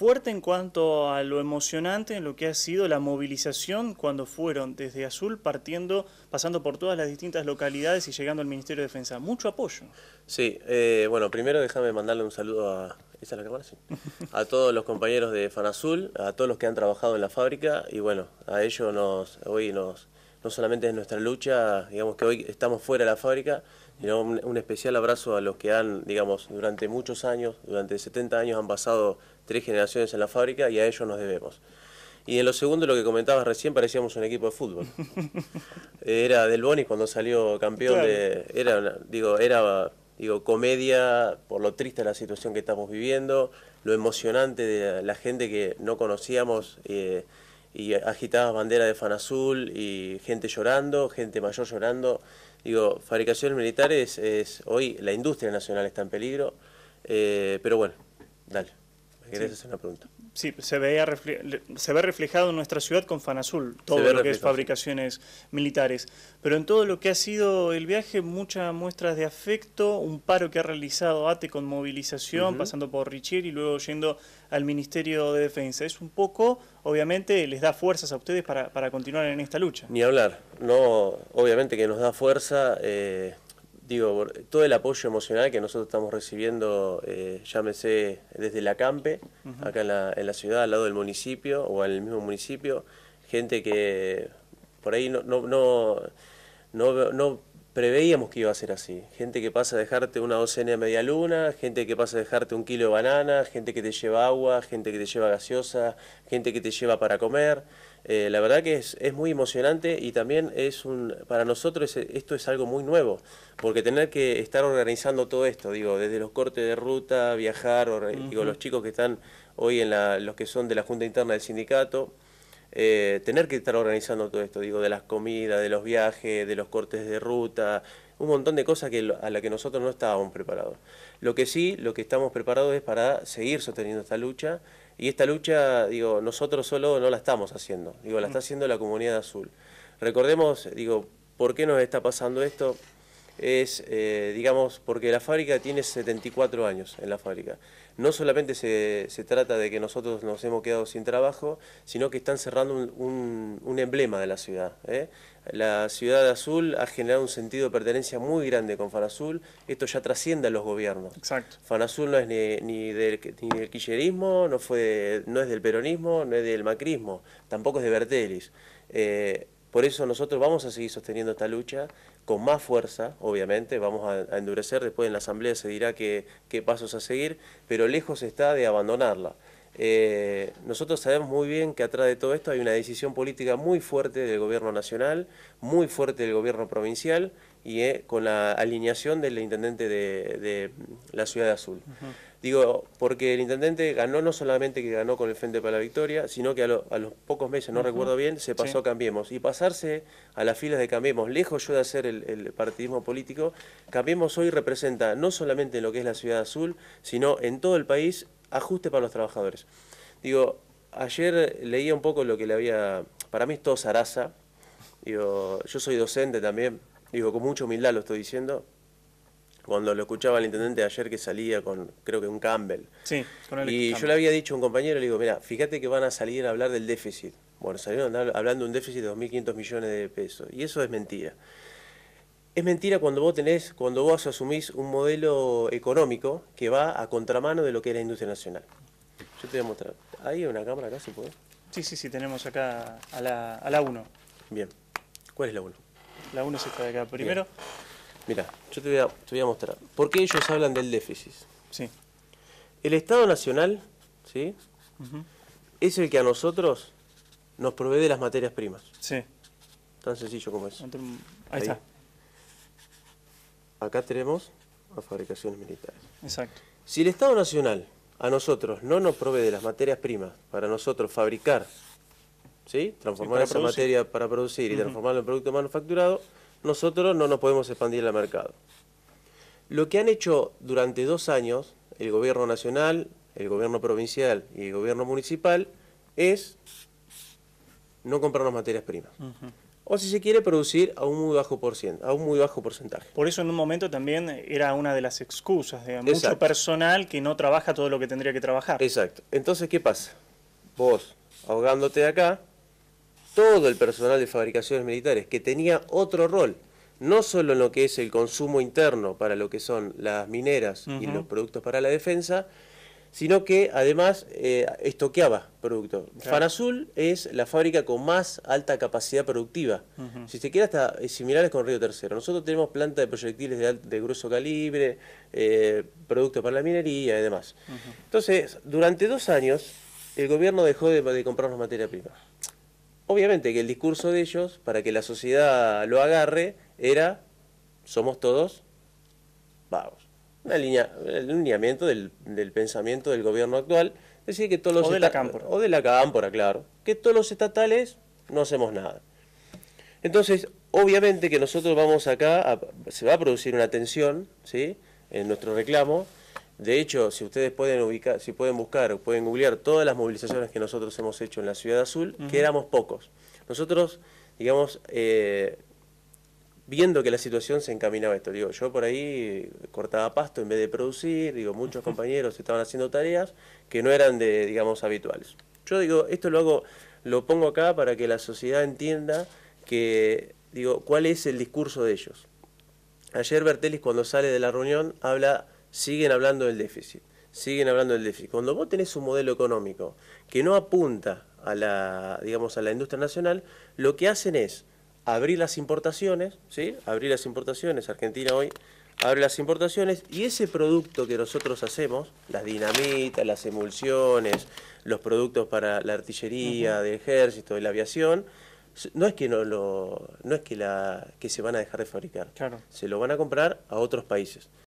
fuerte en cuanto a lo emocionante en lo que ha sido la movilización cuando fueron desde Azul partiendo, pasando por todas las distintas localidades y llegando al Ministerio de Defensa. Mucho apoyo. Sí, eh, bueno, primero déjame mandarle un saludo a... la cámara? A todos los compañeros de FAN Azul, a todos los que han trabajado en la fábrica y bueno, a ellos nos, hoy nos, no solamente es nuestra lucha, digamos que hoy estamos fuera de la fábrica, sino un, especial abrazo a los que han, digamos, durante muchos años, durante 70 años han pasado tres generaciones en la fábrica y a ellos nos debemos. Y en lo segundo, lo que comentabas recién, parecíamos un equipo de fútbol. Era Del Boni cuando salió campeón Era, digo, era digo, comedia por lo triste de la situación que estamos viviendo, lo emocionante de la gente que no conocíamos. Eh, y agitadas bandera de FAN Azul, y gente llorando, gente mayor llorando. Digo, fabricaciones militares es hoy la industria nacional está en peligro, eh, pero bueno, dale, me querés hacer una pregunta. Sí, se, se ve reflejado en nuestra ciudad con Fanazul, todo lo que es fabricaciones militares. Pero en todo lo que ha sido el viaje, muchas muestras de afecto, un paro que ha realizado ATE con movilización, pasando por Richier y luego yendo al Ministerio de Defensa. Es un poco, obviamente, les da fuerzas a ustedes para, continuar en esta lucha. Ni hablar, no, obviamente que nos da fuerza. Eh, digo, todo el apoyo emocional que nosotros estamos recibiendo, eh, llámese desde la Campe, acá en la, en la, ciudad, al lado del municipio o en el mismo municipio, gente que por ahí no, preveíamos que iba a ser así. Gente que pasa a dejarte una docena de media luna, gente que pasa a dejarte un kilo de banana, gente que te lleva agua, gente que te lleva gaseosa, gente que te lleva para comer. Eh, la verdad que es, es, muy emocionante y también es un, para nosotros esto es algo muy nuevo, porque tener que estar organizando todo esto, digo, desde los cortes de ruta, viajar, digo, los chicos que están hoy en la, los que son de la Junta Interna del Sindicato, eh, tener que estar organizando todo esto, digo, de las comidas, de los viajes, de los cortes de ruta, un montón de cosas que, a las que nosotros no estábamos preparados. Lo que sí, lo que estamos preparados es para seguir sosteniendo esta lucha y esta lucha, digo, nosotros solo no la estamos haciendo, digo, la está mm. haciendo la comunidad azul. Recordemos, digo, ¿por qué nos está pasando esto? es, eh, digamos, porque la fábrica tiene 74 años en la fábrica. No solamente se, trata de que nosotros nos hemos quedado sin trabajo, sino que están cerrando un, emblema de la ciudad. ¿eh? La ciudad azul ha generado un sentido de pertenencia muy grande con Fanazul. Esto ya trasciende a los gobiernos. Exacto. Fanazul no es ni, del, quillerismo, no, fue, no es del peronismo, no es del macrismo, tampoco es de Bertelis. Eh, por eso nosotros vamos a seguir sosteniendo esta lucha con más fuerza, obviamente, vamos a, endurecer, después en la Asamblea se dirá qué, pasos a seguir, pero lejos está de abandonarla. Eh, nosotros sabemos muy bien que atrás de todo esto hay una decisión política muy fuerte del gobierno nacional, muy fuerte del gobierno provincial y eh, con la alineación del intendente de, la ciudad de Azul. Digo, porque el intendente ganó no solamente que ganó con el Frente para la Victoria, sino que a, los pocos meses, no recuerdo bien, se pasó a Cambiemos. Y pasarse a las filas de Cambiemos, lejos yo de hacer el, partidismo político, Cambiemos hoy representa no solamente en lo que es la Ciudad Azul, sino en todo el país, ajuste para los trabajadores. Digo, ayer leía un poco lo que le había... Para mí es todo zaraza. Digo, yo soy docente también, digo, con mucha humildad lo estoy diciendo, cuando lo escuchaba el intendente ayer que salía con, creo que un Campbell. Sí, con el Y yo le había dicho a un compañero, le digo, mira, fíjate que van a salir a hablar del déficit. Bueno, salieron hablando de un déficit de 2.500 millones de pesos. Y eso es mentira. Es mentira cuando vos tenés, cuando vos asumís un modelo económico que va a contramano de lo que es la industria nacional. Yo te voy a mostrar. ¿Hay una cámara acá, si puedo? Sí, sí, sí, tenemos acá a la 1. Bien. ¿Cuál es la 1? La 1 es esta de acá. Primero... Mira, yo te voy, a, te voy a mostrar. ¿Por qué ellos hablan del déficit? Sí. El Estado Nacional, ¿sí? Es el que a nosotros nos provee de las materias primas. Sí. Tan sencillo como es. Ahí, está. Acá tenemos a fabricaciones militares. Exacto. Si el Estado Nacional a nosotros no nos provee de las materias primas para nosotros fabricar, ¿sí? transformar esa materia para producir y transformarlo en producto manufacturado, nosotros no nos podemos expandir al mercado. Lo que han hecho durante dos años el gobierno nacional, el gobierno provincial y el gobierno municipal es no las materias primas. O si se quiere producir a un muy bajo por ciento, a un muy bajo porcentaje. Por eso en un momento también era una de las excusas de mucho personal que no trabaja todo lo que tendría que trabajar. Exacto. Entonces, ¿qué pasa? Vos ahogándote de acá, todo el personal de fabricaciones militares, que tenía otro rol, no solo en lo que es el consumo interno para lo que son las mineras y los productos para la defensa, sino que además eh, estoqueaba productos. Farazul azul es la fábrica con más alta capacidad productiva. Si se quiere, hasta eh, similares con Río Tercero. Nosotros tenemos planta de proyectiles de, grueso calibre, eh, productos para la minería y demás. Entonces, durante dos años, el gobierno dejó de, de comprarnos materia prima. Obviamente que el discurso de ellos, para que la sociedad lo agarre, era somos todos vagos. Una línea, un lineamiento del, pensamiento del gobierno actual, decir que todos los o de la cámpora. O de la cámpora, claro. Que todos los estatales no hacemos nada. Entonces, obviamente que nosotros vamos acá, se va a producir una tensión, ¿sí? En nuestro reclamo, de hecho, si ustedes pueden ubicar, si pueden buscar, pueden googlear todas las movilizaciones que nosotros hemos hecho en la Ciudad Azul, que éramos pocos. Nosotros, digamos, eh, viendo que la situación se encaminaba a esto, digo, yo por ahí cortaba pasto en vez de producir, digo, muchos compañeros estaban haciendo tareas que no eran de, digamos, habituales. Yo digo, esto lo hago, lo pongo acá para que la sociedad entienda que, digo, cuál es el discurso de ellos. Ayer Bertelis cuando sale de la reunión habla siguen hablando del déficit, siguen hablando del déficit. Cuando vos tenés un modelo económico que no apunta a la, digamos, a la industria nacional, lo que hacen es abrir las importaciones, ¿sí? Abrir las importaciones, Argentina hoy abre las importaciones y ese producto que nosotros hacemos, las dinamitas, las emulsiones, los productos para la artillería, del ejército, de la aviación, no es que no lo no es que que se van a dejar de fabricar. Se lo van a comprar a otros países.